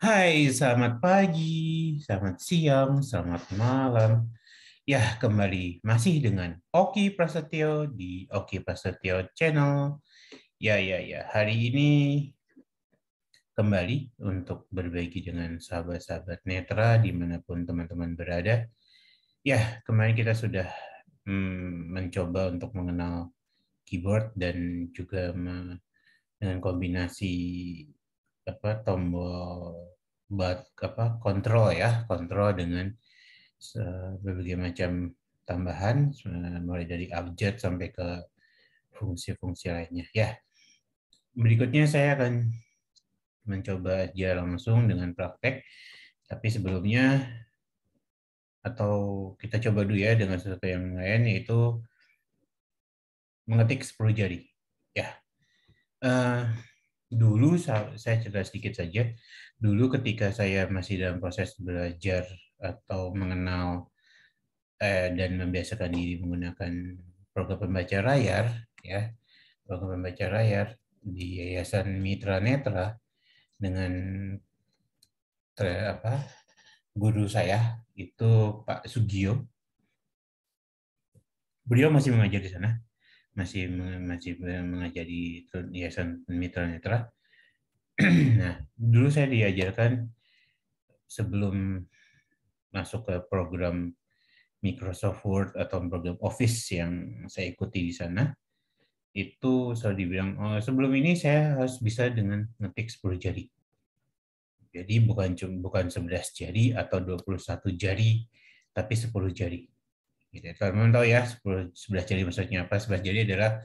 Hai, selamat pagi, selamat siang, selamat malam. Ya, kembali masih dengan Oki Prasetyo di Oki Prasetyo Channel. Ya, ya, ya. Hari ini kembali untuk berbagi dengan sahabat-sahabat netra dimanapun teman-teman berada. Ya, kemarin kita sudah hmm, mencoba untuk mengenal keyboard dan juga dengan kombinasi apa tombol buat apa kontrol ya kontrol dengan eh, berbagai macam tambahan eh, mulai dari abjad sampai ke fungsi-fungsi lainnya ya berikutnya saya akan mencoba aja langsung dengan praktek tapi sebelumnya atau kita coba dulu ya dengan sesuatu yang lain yaitu mengetik 10 jari ya uh, dulu saya cerita sedikit saja. Dulu ketika saya masih dalam proses belajar atau mengenal eh, dan membiasakan diri menggunakan program pembaca layar ya program pembaca layar di Yayasan Mitra Netra dengan ter, eh, apa guru saya itu Pak Sugio. Beliau masih mengajar di sana masih masih mengajari yayasan mitra netra. nah, dulu saya diajarkan sebelum masuk ke program Microsoft Word atau program Office yang saya ikuti di sana itu saya dibilang oh, sebelum ini saya harus bisa dengan ngetik 10 jari. Jadi bukan bukan 11 jari atau 21 jari tapi 10 jari. Gitu. Teman-teman tahu ya sebelah 11 jari maksudnya apa? sebelah jari adalah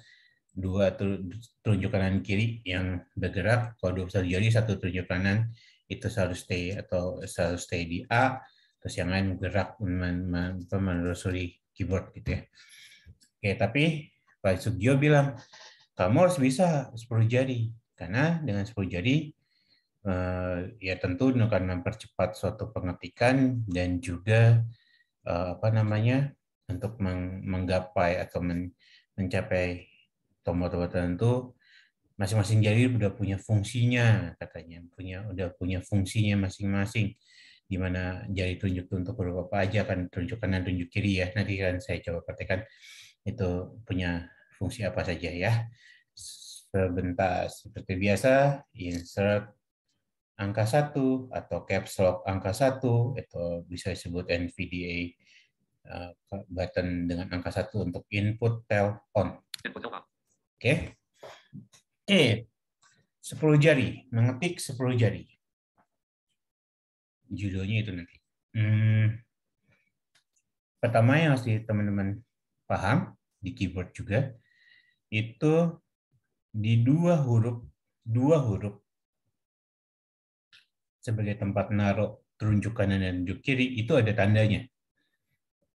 dua telunjuk kanan kiri yang bergerak. Kalau dua besar jari satu telunjuk kanan itu selalu stay atau selalu stay di A, terus yang lain bergerak menelusuri keyboard gitu ya. Oke, tapi Pak Sugio bilang, kamu harus bisa 10 jari. Karena dengan 10 jari, Uh, ya tentu akan mempercepat suatu pengetikan dan juga uh, apa namanya untuk menggapai atau men mencapai tombol tombol tertentu masing-masing jari udah punya fungsinya katanya punya udah punya fungsinya masing-masing di mana jari tunjuk untuk berupa apa aja kan tunjuk kanan tunjuk kiri ya nanti kan saya coba perhatikan itu punya fungsi apa saja ya sebentar seperti biasa insert angka satu atau caps lock angka satu itu bisa disebut NVDA Eh, button dengan angka satu untuk input tell Oke. Okay. E. 10 jari, mengetik sepuluh jari. Judulnya itu nanti. Hmm. Pertama yang harus teman-teman paham di keyboard juga itu di dua huruf, dua huruf sebagai tempat naruh telunjuk dan telunjuk kiri itu ada tandanya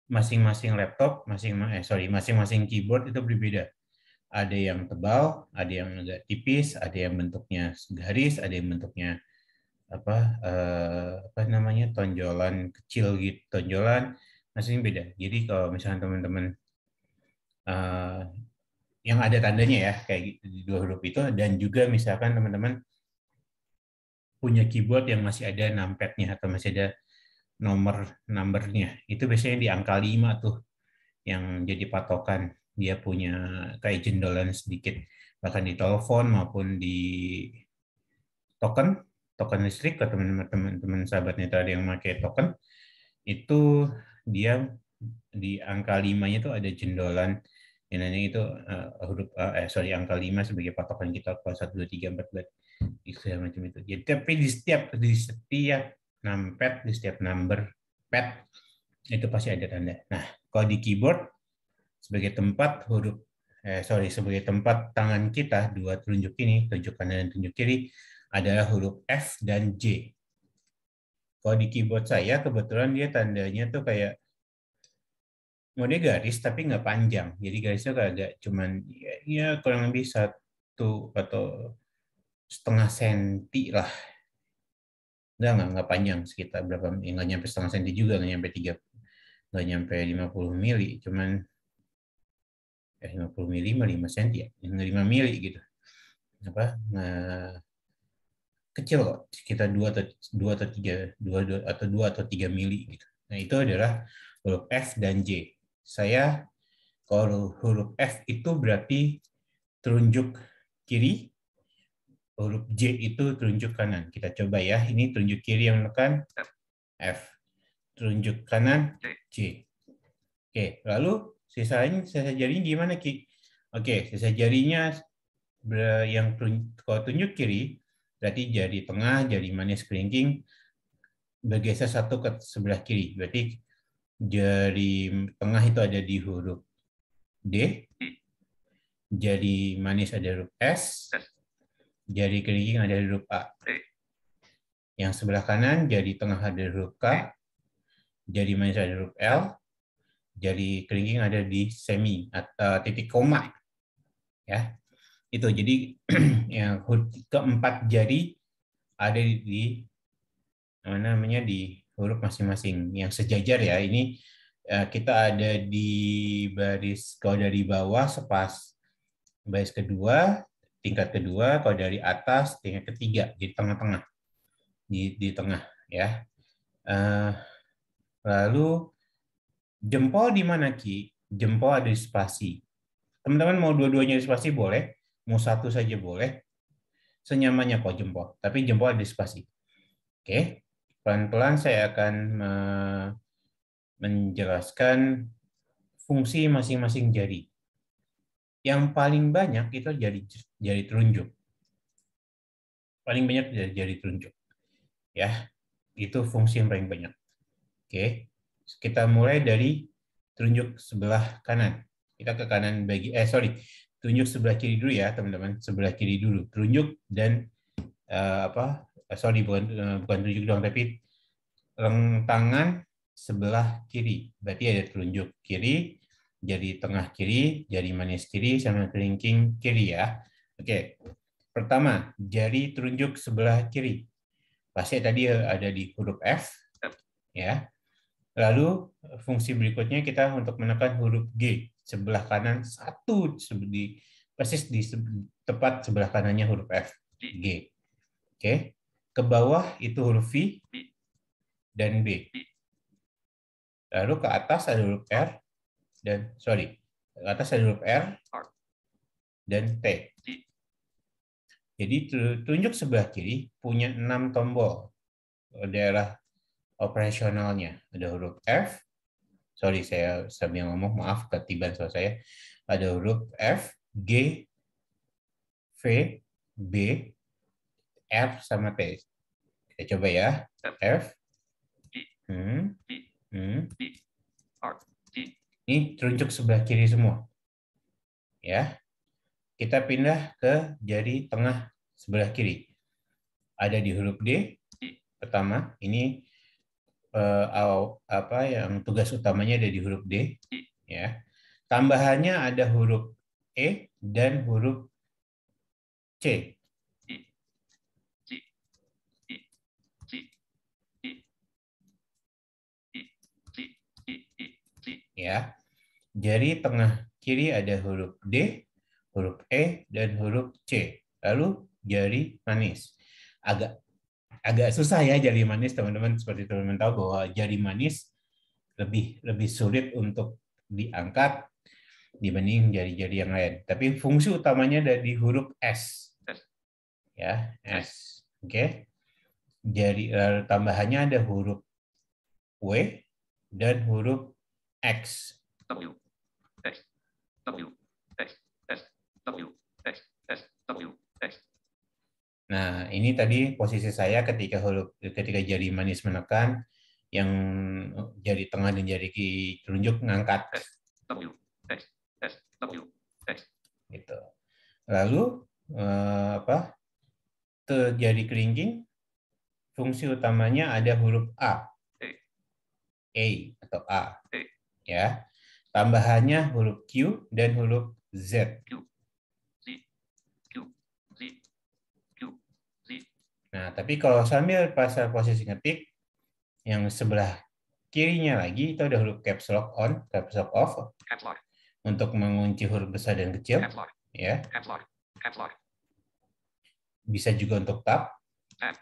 masing-masing laptop, masing eh, sorry, masing-masing keyboard itu berbeda. Ada yang tebal, ada yang agak tipis, ada yang bentuknya garis, ada yang bentuknya apa eh, apa namanya tonjolan kecil gitu, tonjolan masing beda. Jadi kalau misalnya teman-teman eh, yang ada tandanya ya kayak gitu, di dua huruf itu dan juga misalkan teman-teman punya keyboard yang masih ada nampetnya atau masih ada nomor numbernya. Itu biasanya di angka 5 tuh yang jadi patokan. Dia punya kayak jendolan sedikit. Bahkan di telepon maupun di token, token listrik ke teman-teman sahabatnya tadi yang pakai token, itu dia di angka limanya nya itu ada jendolan yang lainnya itu uh, huruf uh, eh sorry angka lima sebagai patokan kita kalau 1 2 3 4 4 itu macam itu. Jadi tapi di setiap di setiap numpad di setiap number pet itu pasti ada tanda. Nah, kalau di keyboard sebagai tempat huruf eh, sorry sebagai tempat tangan kita dua telunjuk ini telunjuk kanan dan telunjuk kiri adalah huruf F dan J. Kalau di keyboard saya kebetulan dia tandanya tuh kayak mode garis tapi nggak panjang. Jadi garisnya agak cuman ya, ya kurang lebih satu atau setengah senti lah nggak enggak, enggak panjang sekitar berapa enggak nggak nyampe setengah senti juga enggak nyampe tiga nggak nyampe puluh mili cuman eh puluh mili mah 5 senti ya lima mili gitu apa nah, kecil kok sekitar dua atau dua atau tiga dua, atau dua atau tiga mili gitu nah itu adalah huruf F dan J saya kalau huruf F itu berarti terunjuk kiri huruf J itu telunjuk kanan. Kita coba ya. Ini telunjuk kiri yang menekan F. Telunjuk kanan J. Oke, lalu sisanya sisa jarinya gimana Ki? Oke, sisa jarinya yang kalau tunjuk kiri berarti jari tengah, jari manis kelingking bergeser satu ke sebelah kiri. Berarti jari tengah itu ada di huruf D, Jadi manis ada huruf S, jari kelingking ada huruf A. Yang sebelah kanan, jadi tengah ada huruf K, Jadi manis ada huruf L, Jadi kelingking ada di semi atau eh, titik koma. Ya. Itu jadi yang keempat jari ada di, di namanya di huruf masing-masing yang sejajar ya. Ini eh, kita ada di baris kalau dari bawah sepas baris kedua tingkat kedua, kalau dari atas tingkat ketiga di tengah-tengah, di di tengah ya. Uh, lalu jempol di mana ki? Jempol ada di spasi. Teman-teman mau dua-duanya di spasi boleh, mau satu saja boleh. Senyamannya kok jempol, tapi jempol ada di spasi. Oke, pelan-pelan saya akan menjelaskan fungsi masing-masing jari yang paling banyak itu jadi jari telunjuk. Paling banyak jadi jari telunjuk. Ya, itu fungsi yang paling banyak. Oke. Kita mulai dari telunjuk sebelah kanan. Kita ke kanan bagi eh sorry, telunjuk sebelah kiri dulu ya, teman-teman. Sebelah kiri dulu. Telunjuk dan uh, apa? Eh, sorry bukan eh, bukan telunjuk doang tapi lengan tangan sebelah kiri. Berarti ada telunjuk kiri, jari tengah kiri, jari manis kiri, sama kelingking kiri ya. Oke, pertama, jari telunjuk sebelah kiri. Pasti tadi ada di huruf F. ya. Lalu fungsi berikutnya kita untuk menekan huruf G sebelah kanan satu di persis di tepat sebelah kanannya huruf F G. Oke. Ke bawah itu huruf V dan B. Lalu ke atas ada huruf R dan sorry kata atas ada huruf R dan T. Jadi tunjuk sebelah kiri punya enam tombol oh, daerah operasionalnya. Ada huruf F, sorry saya sambil ngomong maaf ketiban soal saya. Ada huruf F, G, V, B, F sama T. Kita coba ya. F, hmm, hmm, R, ini terucuk sebelah kiri semua. Ya. Kita pindah ke jari tengah sebelah kiri. Ada di huruf D pertama, ini eh, apa yang tugas utamanya ada di huruf D, ya. Tambahannya ada huruf E dan huruf C. Ya. Jari tengah kiri ada huruf D, huruf E, dan huruf C. Lalu jari manis. Agak agak susah ya jari manis teman-teman seperti teman-teman tahu bahwa jari manis lebih lebih sulit untuk diangkat dibanding jari-jari yang lain. Tapi fungsi utamanya ada di huruf S. Ya, S. Oke. Okay. Jari eh, tambahannya ada huruf W dan huruf X. Nah, ini tadi posisi saya ketika huruf ketika jari manis menekan yang jari tengah dan jari telunjuk ngangkat. Gitu. Lalu eh, apa? Terjadi keringking fungsi utamanya ada huruf A. A e. e atau A. E. Ya. Tambahannya huruf Q dan huruf Z. Nah, tapi kalau sambil pasal posisi ngetik, yang sebelah kirinya lagi itu ada huruf caps lock on, caps lock off. Caps lock. Untuk mengunci huruf besar dan kecil. Caps lock. Ya. Caps lock. Caps lock. Bisa juga untuk tab. Tab.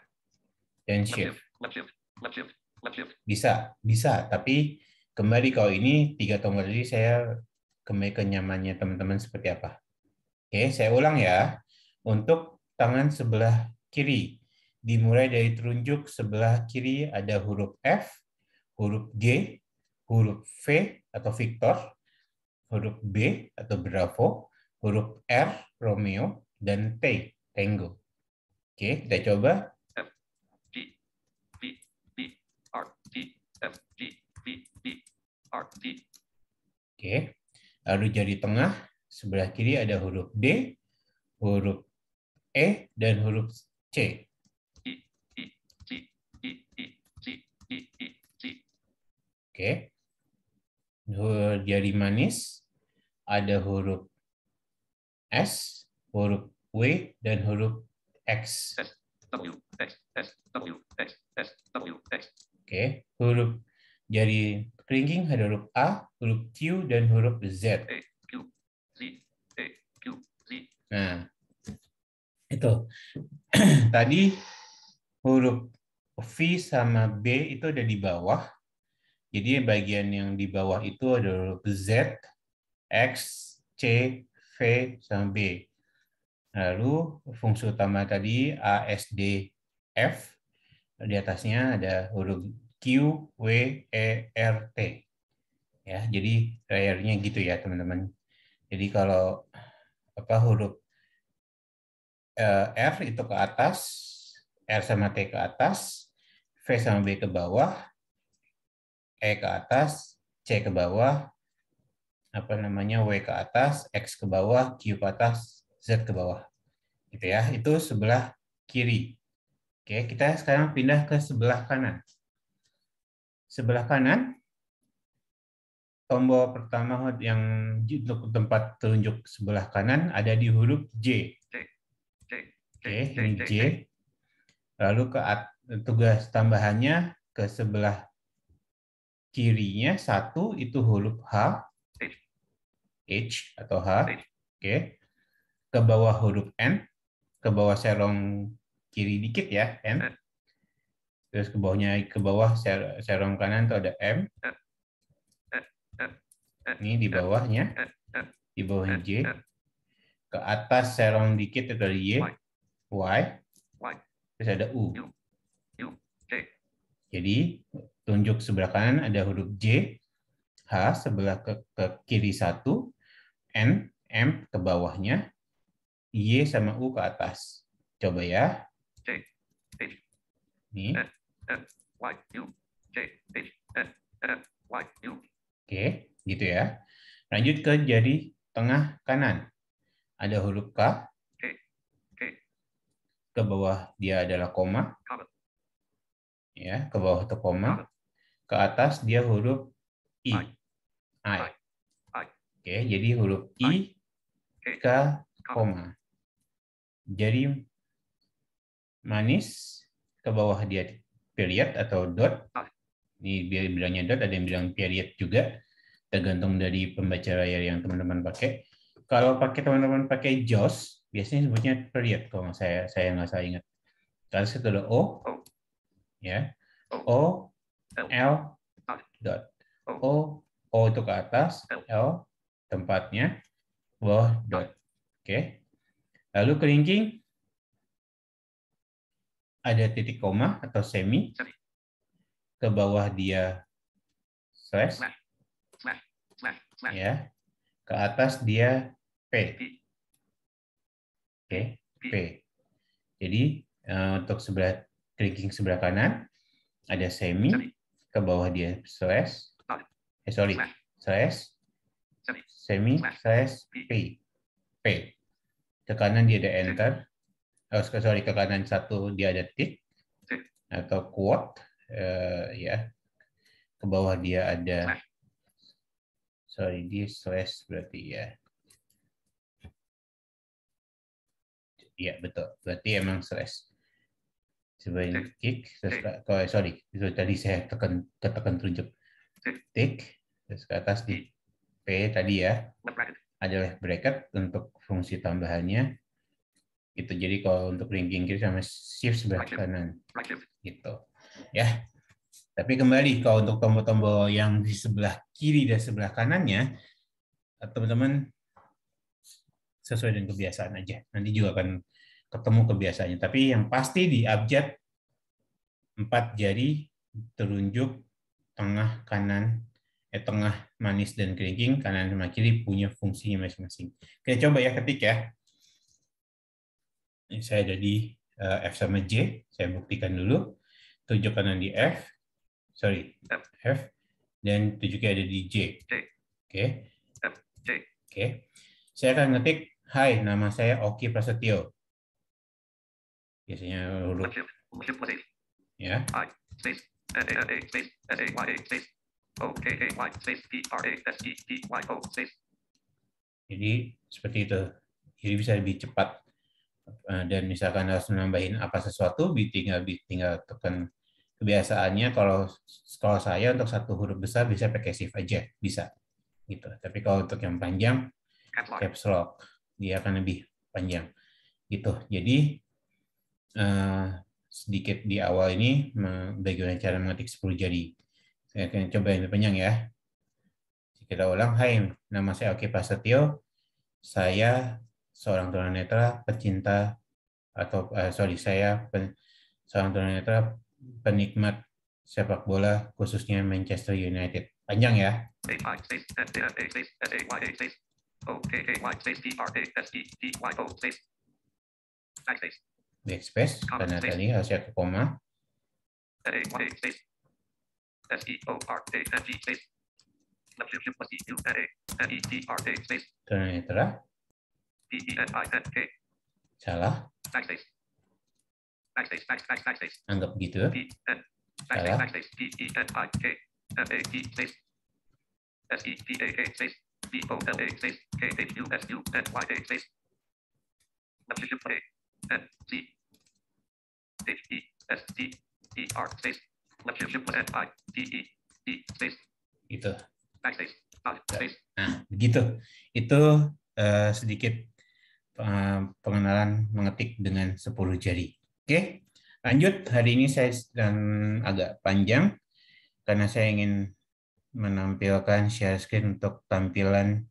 Dan shift. Left shift. Left shift. Left shift. Bisa, bisa, tapi kembali kalau ini tiga tombol tadi saya kembali ke nyamannya teman-teman seperti apa. Oke, saya ulang ya. Untuk tangan sebelah kiri, dimulai dari terunjuk sebelah kiri ada huruf F, huruf G, huruf V atau Victor, huruf B atau Bravo, huruf R, Romeo, dan T, Tango. Oke, kita coba huruf D. Oke. Lalu jari tengah, sebelah kiri ada huruf D, huruf E, dan huruf C. Oke. Jari manis, ada huruf S, huruf W, dan huruf X. Oke, okay. huruf jari ringing ada huruf A, huruf Q, dan huruf Z. Nah, itu. Tadi huruf V sama B itu ada di bawah. Jadi bagian yang di bawah itu ada huruf Z, X, C, V, sama B. Lalu fungsi utama tadi A, S, D, F. Di atasnya ada huruf Q W E R T. Ya, jadi layarnya gitu ya, teman-teman. Jadi kalau apa huruf e, F itu ke atas, R sama T ke atas, V sama B ke bawah, E ke atas, C ke bawah, apa namanya W ke atas, X ke bawah, Q ke atas, Z ke bawah. Gitu ya, itu sebelah kiri. Oke, kita sekarang pindah ke sebelah kanan sebelah kanan tombol pertama yang untuk tempat telunjuk sebelah kanan ada di huruf J. Oke, ini J. Lalu ke tugas tambahannya ke sebelah kirinya satu itu huruf H, H atau H. Oke. Ke bawah huruf N, ke bawah serong kiri dikit ya, N terus ke bawahnya ke bawah serong kanan itu ada M ini di bawahnya di bawahnya J ke atas serong dikit itu ada Y Y terus ada U jadi tunjuk sebelah kanan ada huruf J H sebelah ke, ke kiri satu N M ke bawahnya Y sama U ke atas coba ya ini Oke, gitu ya. Lanjut ke jadi tengah kanan. Ada huruf K. Ke bawah dia adalah koma. Ya, ke bawah itu koma. Ke atas dia huruf I. I. I. Oke, jadi huruf I, I. K, koma. Jadi manis ke bawah dia period atau dot. Ah. Ini bilangnya dot, ada yang bilang period juga. Tergantung dari pembaca layar yang teman-teman pakai. Kalau pakai teman-teman pakai JOS biasanya sebutnya period kalau nggak saya saya nggak salah ingat. Terus itu ada O, ya, O, L, dot. O, O itu ke atas, L tempatnya, bawah dot. Oke. Okay. Lalu kelingking ada titik koma atau semi, ke bawah dia slash, nah, nah, nah, ya, ke atas dia p, oke p. Jadi eh, untuk sebelah clicking sebelah kanan ada semi, ke bawah dia slash, eh sorry slash, semi slash p, p. Ke kanan dia ada enter, oh, sorry ke kanan satu dia ada tick atau quote uh, ya ke bawah dia ada nah. sorry dia stress berarti ya ya betul berarti emang stress sebagai kick terus sorry itu tadi saya tekan ketekan tunjuk tick terus ke atas di p tadi ya adalah bracket untuk fungsi tambahannya gitu jadi kalau untuk linking kiri sama shift sebelah kanan gitu ya tapi kembali kalau untuk tombol-tombol yang di sebelah kiri dan sebelah kanannya teman-teman sesuai dengan kebiasaan aja nanti juga akan ketemu kebiasaannya tapi yang pasti di abjad empat jari terunjuk tengah kanan eh tengah manis dan kelingking kanan sama kiri punya fungsinya masing-masing. Kita coba ya ketik ya saya ada di eh, F sama J. Saya buktikan dulu. Tujuh kanan di F. Sorry, F. Dan tujuh ada di J. Oke. Okay. Oke. Okay. Saya akan ngetik, Hai, nama saya Oki Prasetyo. Biasanya huruf. Ya. Jadi seperti itu. Jadi bisa lebih cepat Eh, dan misalkan harus menambahin apa sesuatu, tinggal tinggal tekan kebiasaannya. Kalau kalau saya untuk satu huruf besar bisa pakai shift aja, bisa gitu. Tapi kalau untuk yang panjang caps lock dia akan lebih panjang gitu. Jadi eh, sedikit di awal ini bagaimana cara mengetik 10 jari. Saya coba yang panjang ya. Kita ulang, hai, nama saya Oke Pasetio Saya seorang tunanetra pecinta atau uh, sorry saya pen, seorang tunanetra penikmat sepak bola khususnya Manchester United. Panjang ya. Backspace karena tadi harusnya ke koma. Tunanetra Salah. Anggap gitu. Salah. Gitu. Nah, begitu. Itu uh, sedikit Eh, pengenalan mengetik dengan 10 jari. Oke, lanjut. Hari ini saya sedang agak panjang karena saya ingin menampilkan share screen untuk tampilan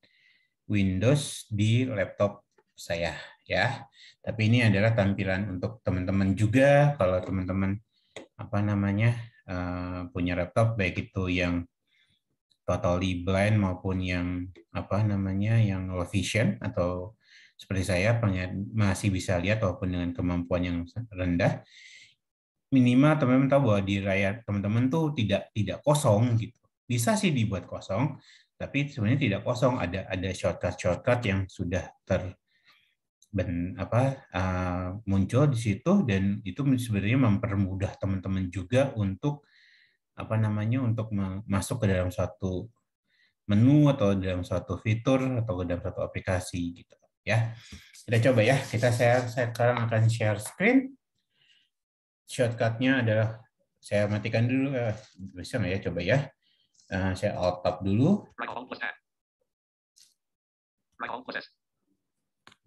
Windows di laptop saya ya. Tapi ini adalah tampilan untuk teman-teman juga kalau teman-teman apa namanya eh, punya laptop baik itu yang totally blind maupun yang apa namanya yang low vision atau seperti saya masih bisa lihat walaupun dengan kemampuan yang rendah minimal teman-teman tahu bahwa di rakyat teman-teman tuh tidak tidak kosong gitu bisa sih dibuat kosong tapi sebenarnya tidak kosong ada ada shortcut shortcut yang sudah ter ben, apa uh, muncul di situ dan itu sebenarnya mempermudah teman-teman juga untuk apa namanya untuk masuk ke dalam suatu menu atau dalam suatu fitur atau ke dalam suatu aplikasi gitu ya. Kita coba ya. Kita saya, saya sekarang akan share screen. Shortcutnya adalah saya matikan dulu. ya bisa nggak ya? Coba ya. Eh, saya alt tab dulu.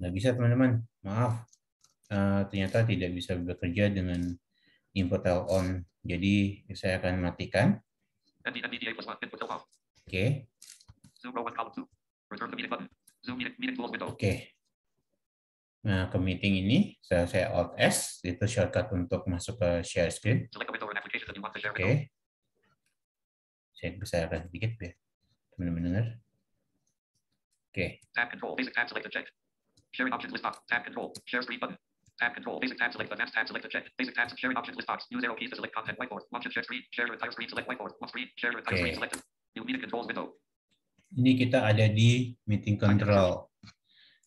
Nggak bisa teman-teman. Maaf. Uh, ternyata tidak bisa bekerja dengan inputel on. Jadi saya akan matikan. Oke. Okay. Gitu. Oke. Okay. Nah, ke meeting ini saya, saya Alt S itu shortcut untuk masuk ke share screen. Oke. Okay. Gitu. Saya bisa sedikit biar teman-teman dengar. Oke. Okay. okay ini kita ada di meeting control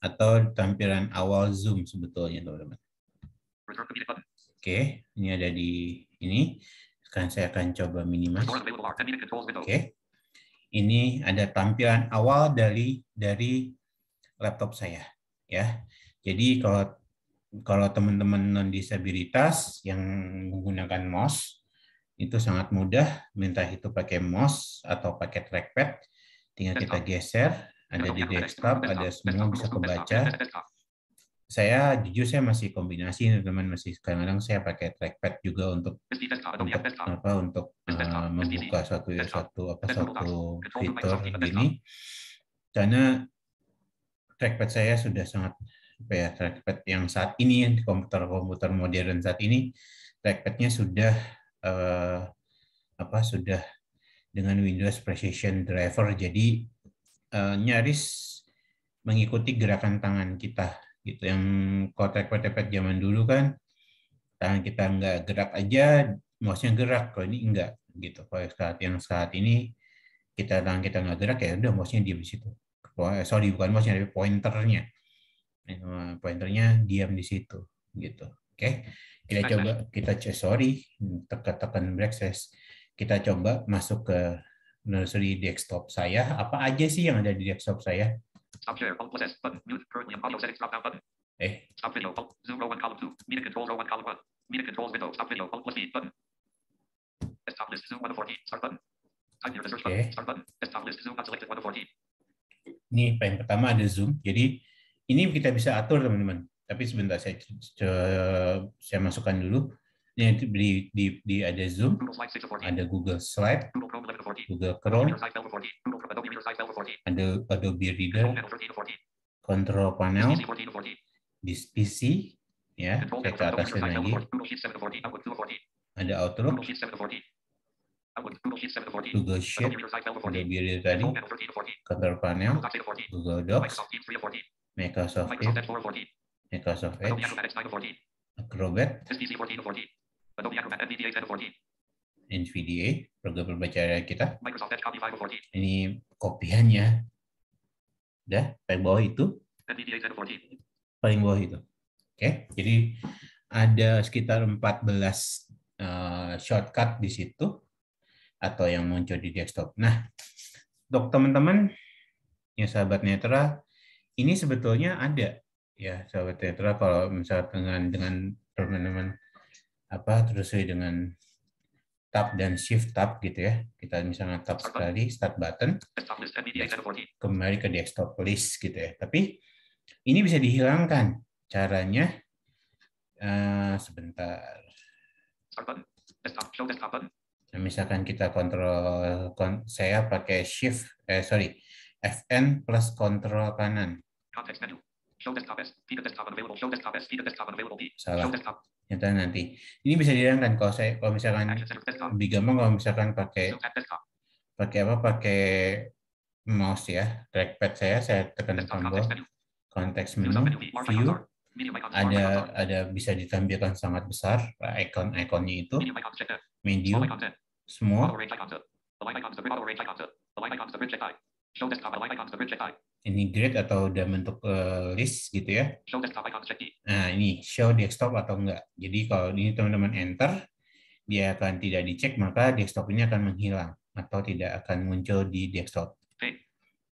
atau tampilan awal Zoom sebetulnya, teman-teman. Oke, okay, ini ada di ini. Sekarang saya akan coba minimal. Oke. Okay. Ini ada tampilan awal dari dari laptop saya, ya. Jadi kalau kalau teman-teman non disabilitas yang menggunakan mouse itu sangat mudah minta itu pakai mouse atau pakai trackpad Tinggal kita geser, ada di desktop, ada semua bisa kebaca. Saya jujur saya masih kombinasi teman-teman masih kadang-kadang saya pakai trackpad juga untuk untuk apa untuk eh, membuka suatu suatu apa suatu fitur ini karena trackpad saya sudah sangat apa ya trackpad yang saat ini yang di komputer komputer modern saat ini trackpadnya sudah eh, apa sudah dengan Windows Precision Driver. Jadi uh, nyaris mengikuti gerakan tangan kita gitu. Yang kotak kotak zaman dulu kan tangan kita nggak gerak aja, mouse-nya gerak. Kalau ini enggak gitu. Kalau saat yang saat ini kita tangan kita nggak gerak ya udah mouse-nya diam di situ. Eh, sorry bukan mouse-nya tapi pointernya. Eh, pointernya diam di situ gitu. Oke. Okay. Kita nah, coba nah. kita cek sorry tekan-tekan break saya kita coba masuk ke nursery desktop saya. Apa aja sih yang ada di desktop saya? Eh. Stop eh? Ini yang pertama ada zoom, jadi ini kita bisa atur teman-teman. Tapi sebentar saya, saya masukkan dulu ini di, di, di ada Zoom, ada Google Slide, Google Chrome, ada Adobe Reader, Control Panel, di PC, ya, saya ke atasnya lagi, ada Outlook, Google Sheet, Adobe Reader tadi, Control Panel, Google Docs, Microsoft Teams, Microsoft Edge, Acrobat, NVDA 1014. NVDA, program pembacaan kita. Microsoft Edge Copy 514. Ini kopiannya. Udah, paling bawah itu. NVDA 1014. Paling bawah itu. Oke, okay. jadi ada sekitar 14 uh, eh, shortcut di situ atau yang muncul di desktop. Nah, untuk teman-teman ya sahabat netra, ini sebetulnya ada ya sahabat netra kalau misalnya dengan dengan teman-teman apa terus sesuai dengan tab dan shift tab gitu ya. Kita misalnya tab sekali, start button, kembali ke desktop list gitu ya. Tapi ini bisa dihilangkan. Caranya, uh, sebentar. Nah, misalkan kita kontrol, kon, saya pakai shift, eh sorry, Fn plus kontrol kanan. Show desktop desktop available. Show desktop desktop available. Salah. Show desktop. Nyata nanti. Ini bisa dihilangkan kalau saya kalau misalkan lebih gampang kalau misalkan pakai pakai apa pakai mouse ya trackpad saya saya tekan tombol konteks menu view ada ada bisa ditampilkan sangat besar icon-iconnya itu medium semua ini grid atau udah bentuk eh, list gitu ya. Nah, ini show desktop atau enggak. Jadi kalau ini teman-teman enter, dia akan tidak dicek, maka desktop ini akan menghilang atau tidak akan muncul di desktop.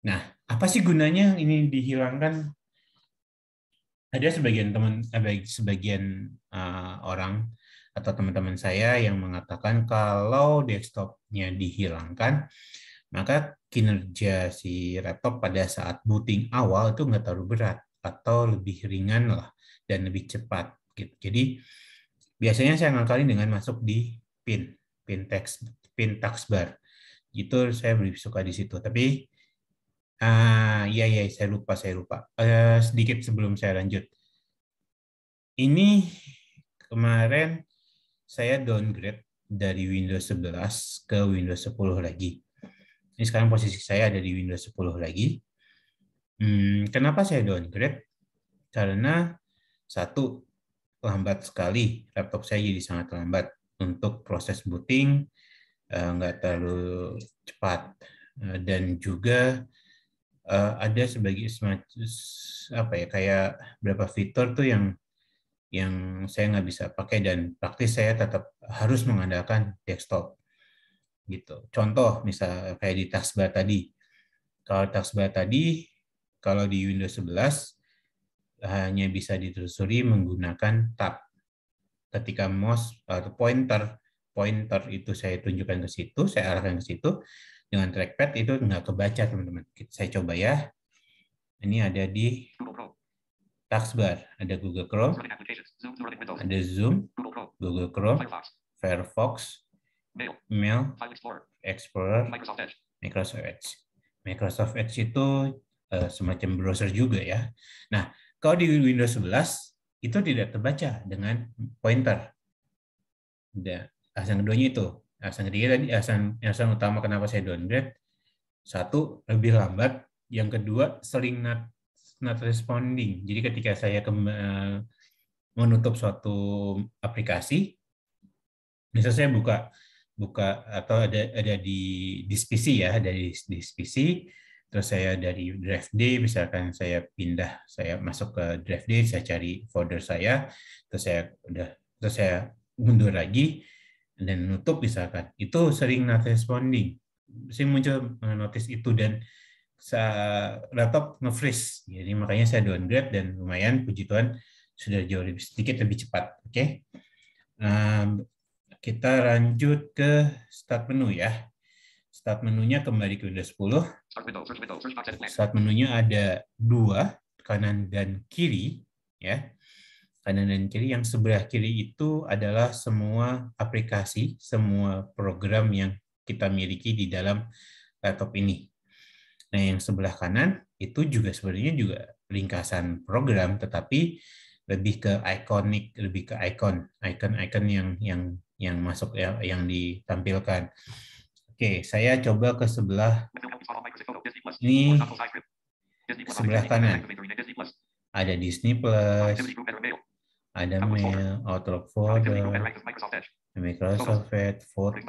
Nah, apa sih gunanya ini dihilangkan? Ada sebagian teman, eh, sebagian uh, orang atau teman-teman saya yang mengatakan kalau desktopnya dihilangkan, maka kinerja si laptop pada saat booting awal itu nggak terlalu berat atau lebih ringan lah dan lebih cepat. Gitu. Jadi biasanya saya ngakalin dengan masuk di pin, pin text, pin taskbar. Itu saya lebih suka di situ. Tapi ah iya iya saya lupa saya lupa. Uh, sedikit sebelum saya lanjut. Ini kemarin saya downgrade dari Windows 11 ke Windows 10 lagi ini sekarang posisi saya ada di Windows 10 lagi. Hmm, kenapa saya downgrade? Karena satu lambat sekali laptop saya jadi sangat lambat untuk proses booting eh, nggak terlalu cepat eh, dan juga eh, ada sebagai semacam apa ya kayak beberapa fitur tuh yang yang saya nggak bisa pakai dan praktis saya tetap harus mengandalkan desktop gitu. Contoh misal kayak di taskbar tadi. Kalau taskbar tadi kalau di Windows 11 hanya bisa ditelusuri menggunakan tab. Ketika mouse atau pointer pointer itu saya tunjukkan ke situ, saya arahkan ke situ dengan trackpad itu nggak kebaca teman-teman. Gitu, saya coba ya. Ini ada di taskbar, ada Google Chrome, ada Zoom, Google Chrome, Firefox, Mail. Mail. Explorer. Microsoft Edge. Microsoft Edge. Microsoft Edge itu uh, semacam browser juga ya. Nah, kalau di Windows 11 itu tidak terbaca dengan pointer. Dan alasan keduanya itu. Alasan ketiga tadi, alasan, utama kenapa saya downgrade, satu, lebih lambat. Yang kedua, sering not, not responding. Jadi ketika saya ke, eh, menutup suatu aplikasi, misalnya saya buka buka atau ada ada di dispisi ya dari dispisi terus saya dari drive D misalkan saya pindah saya masuk ke drive D saya cari folder saya terus saya udah terus saya mundur lagi dan nutup misalkan itu sering not responding sering muncul notice itu dan saya, laptop nge-freeze jadi makanya saya downgrade dan lumayan puji Tuhan sudah jauh lebih sedikit lebih cepat oke okay? Ehm, kita lanjut ke start menu ya. Start menunya kembali ke Windows 10. Start menunya ada dua, kanan dan kiri. ya Kanan dan kiri yang sebelah kiri itu adalah semua aplikasi, semua program yang kita miliki di dalam laptop ini. Nah, yang sebelah kanan itu juga sebenarnya juga ringkasan program, tetapi lebih ke ikonik, lebih ke ikon ikon-ikon yang yang yang masuk ya, yang ditampilkan. Oke, saya coba ke sebelah ini sebelah kanan. Ada Disney Plus, ada Mail, Outlook Folder, Microsoft Edge, Foto,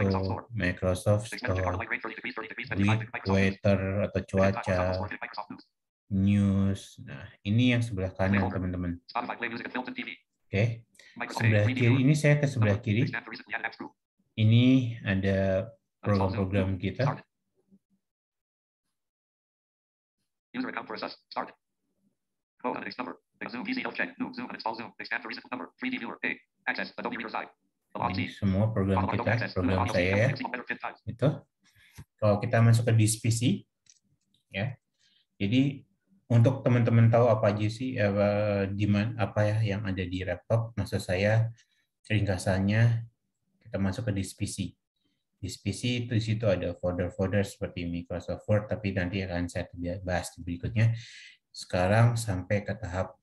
Microsoft Store, Twitter atau cuaca, News. Nah, ini yang sebelah kanan, teman-teman. Oke. Okay sebelah kiri ini saya ke sebelah uh-huh. kiri ini ada program-program kita ini semua program kita, program saya ya. Itu. Kalau kita masuk ke disk PC, ya. Jadi untuk teman-teman tahu apa aja sih apa, eh, di apa ya yang ada di laptop, maksud saya ringkasannya kita masuk ke disk PC. Disk PC itu di situ ada folder-folder seperti Microsoft Word, tapi nanti akan saya bahas di berikutnya. Sekarang sampai ke tahap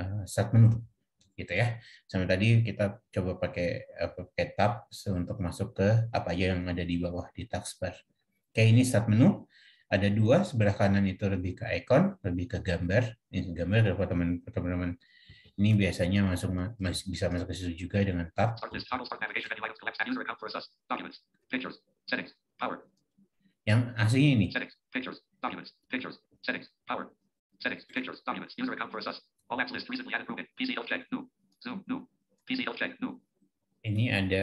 uh, start menu, gitu ya. Sama tadi kita coba pakai eh, pakai tab untuk masuk ke apa aja yang ada di bawah di taskbar. Oke, ini start menu ada dua sebelah kanan itu lebih ke icon, lebih ke gambar. Ini gambar kalau teman-teman ini biasanya masuk masih bisa masuk ke situ juga dengan tab. Yang asli ini. Ini ada.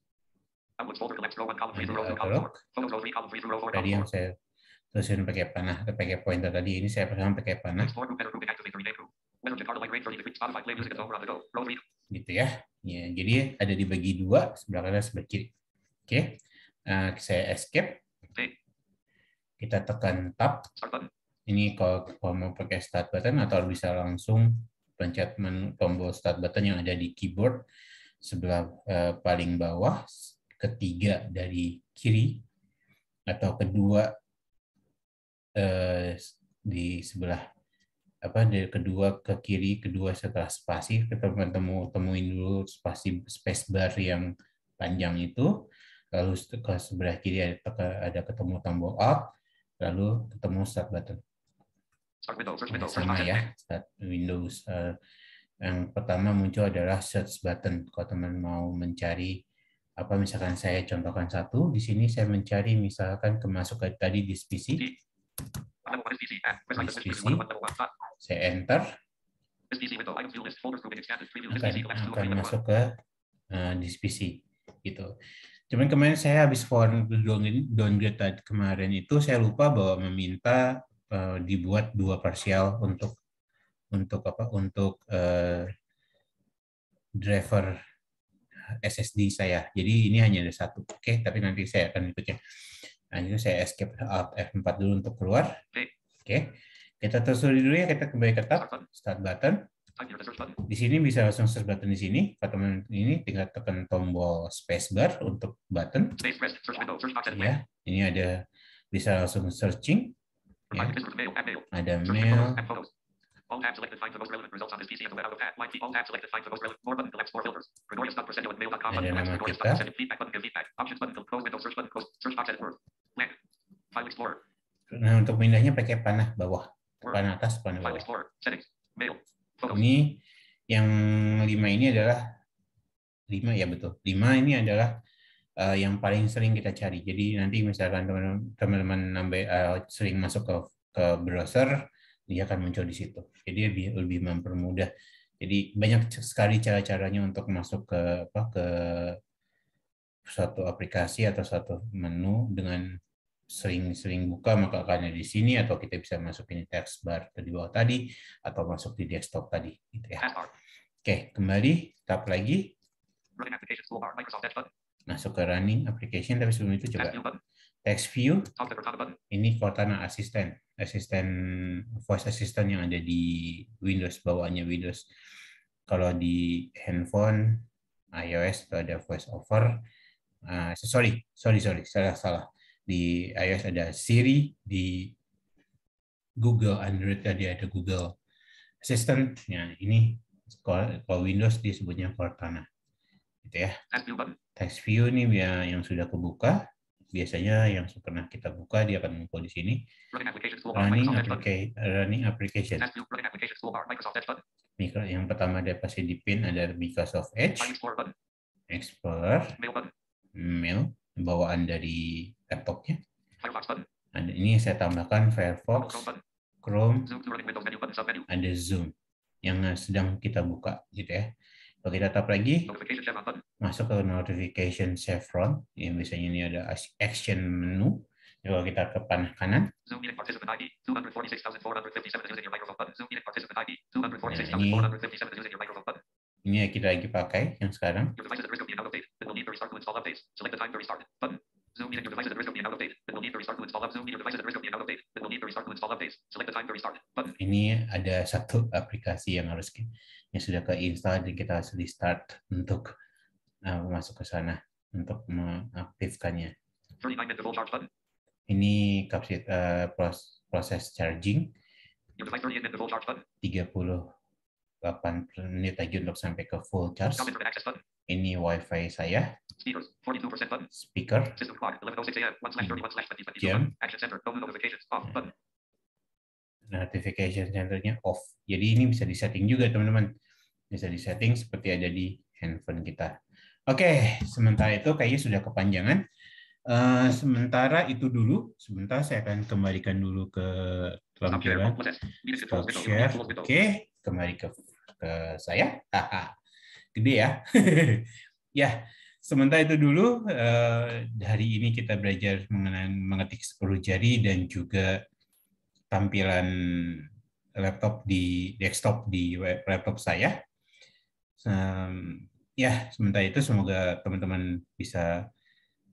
Tadi yang saya terusin pakai panah, pakai pointer tadi ini saya pesan pakai panah. Gitu ya. ya. Jadi ada dibagi dua, sebelah kanan sebelah kiri. Oke, okay. uh, eh, saya escape. Kita tekan tab. Ini kalau, kalau mau pakai start button atau bisa langsung pencet tombol start button yang ada di keyboard sebelah uh, paling bawah ketiga dari kiri atau kedua eh, di sebelah apa dari kedua ke kiri kedua setelah spasi teman temu temuin dulu spasi space bar yang panjang itu lalu ke sebelah kiri ada, ada ketemu tombol up lalu ketemu start button start middle, search middle, sama ya start Windows eh, yang pertama muncul adalah search button kalau teman mau mencari apa misalkan saya contohkan satu, di sini saya mencari misalkan kemasukan tadi di ya. spisi. saya enter. Ya. Akan, akan masuk ke eh, di spisi gitu. Cuman kemarin saya habis form download tadi kemarin itu saya lupa bahwa meminta eh, dibuat dua parsial untuk untuk apa untuk uh, driver SSD saya. Jadi ini hanya ada satu. Oke, okay, tapi nanti saya akan ikutnya. Nah, ini saya escape alt F4 dulu untuk keluar. Oke. Okay. Kita telusuri dulu ya, kita kembali ke tab start ah, iya, button. Di sini bisa langsung search button di sini. Teman ini tinggal tekan tombol spacebar untuk button. Ya, ini ada bisa langsung searching. Ya. Ada mail, All tabs selected. Find the most relevant results on this PC and the web out of tab. be all tabs selected. Find the most relevant. More button. Collects More filters. Gregorius dot Gregorius.presento at mail dot mail.com. Button. Collapse. Gregorius.presento. Feedback button. Give feedback. Options button. Close window. Search button. Close. Search box. Edit word. Land. File Explorer. Nah, untuk pindahnya pakai panah bawah. Panah atas, panah bawah. File Explorer. Settings. Mail. Photos. Ini yang lima ini adalah lima ya betul. Lima ini adalah uh, yang paling sering kita cari. Jadi nanti misalkan teman-teman uh, sering masuk ke ke browser, dia akan muncul di situ. Jadi lebih lebih mempermudah. Jadi banyak sekali cara-caranya untuk masuk ke apa ke suatu aplikasi atau satu menu dengan sering-sering buka maka akan ada di sini atau kita bisa masukin ini text bar di bawah tadi atau masuk di desktop tadi gitu ya. Oke, kembali tap lagi. Masuk ke running application tapi sebelum itu coba text view ini Cortana Assistant asisten voice assistant yang ada di Windows bawaannya Windows kalau di handphone iOS itu ada voice over uh, sorry sorry sorry salah salah di iOS ada Siri di Google Android tadi ada Google Assistant ya ini kalau Windows disebutnya Cortana gitu ya text view nih yang sudah kebuka biasanya yang pernah kita buka dia akan muncul di sini running application running application Micro, yang pertama dia pasti di pin ada Microsoft Edge Explorer Mail bawaan dari laptopnya ada ini saya tambahkan Firefox Chrome ada Zoom yang sedang kita buka gitu ya Oke, tap lagi. Masuk ke notification chevron. Yang biasanya ini ada action menu. Coba kita ke panah kanan. Zoom Ini kita lagi pakai yang sekarang. Ini ada satu aplikasi yang harus yang sudah ke install dan kita harus di start untuk uh, masuk ke sana untuk mengaktifkannya. Ini kapasitas uh, eh, proses, proses charging. 30 8 menit lagi untuk sampai ke full charge. Ini WiFi saya. Speaker. Notification centernya off. Jadi ini bisa disetting juga teman-teman bisa setting seperti ada di handphone kita. Oke, sementara itu kayaknya sudah kepanjangan. Uh, sementara itu dulu, sebentar saya akan kembalikan dulu ke tampilan. Oke, okay, kembali ke, ke saya. gede ya. ya, sementara itu dulu. Uh, hari ini kita belajar mengenai mengetik 10 jari dan juga tampilan laptop di desktop di laptop saya um, ya sementara itu semoga teman-teman bisa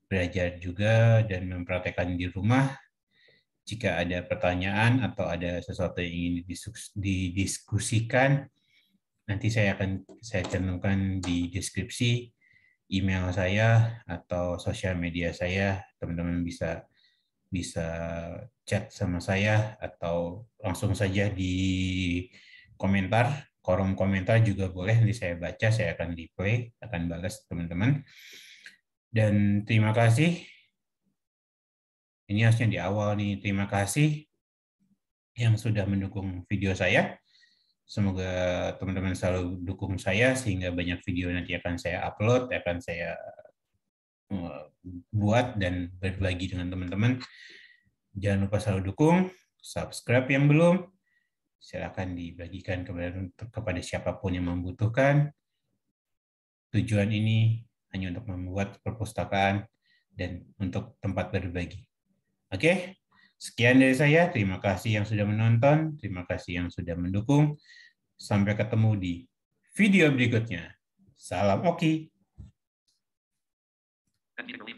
belajar juga dan mempraktekkan di rumah. Jika ada pertanyaan atau ada sesuatu yang ingin didiskusikan, nanti saya akan saya cantumkan di deskripsi email saya atau sosial media saya. Teman-teman bisa bisa chat sama saya atau langsung saja di komentar kolom komentar juga boleh nanti saya baca, saya akan replay, akan balas teman-teman. Dan terima kasih. Ini harusnya di awal nih. Terima kasih yang sudah mendukung video saya. Semoga teman-teman selalu dukung saya sehingga banyak video nanti akan saya upload, akan saya eh, buat dan berbagi dengan teman-teman. Jangan lupa selalu dukung, subscribe yang belum, silakan dibagikan kepada, kepada siapapun yang membutuhkan. Tujuan ini hanya untuk membuat perpustakaan dan untuk tempat berbagi. Oke, sekian dari saya. Terima kasih yang sudah menonton. Terima kasih yang sudah mendukung. Sampai ketemu di video berikutnya. Salam Oki. Okay.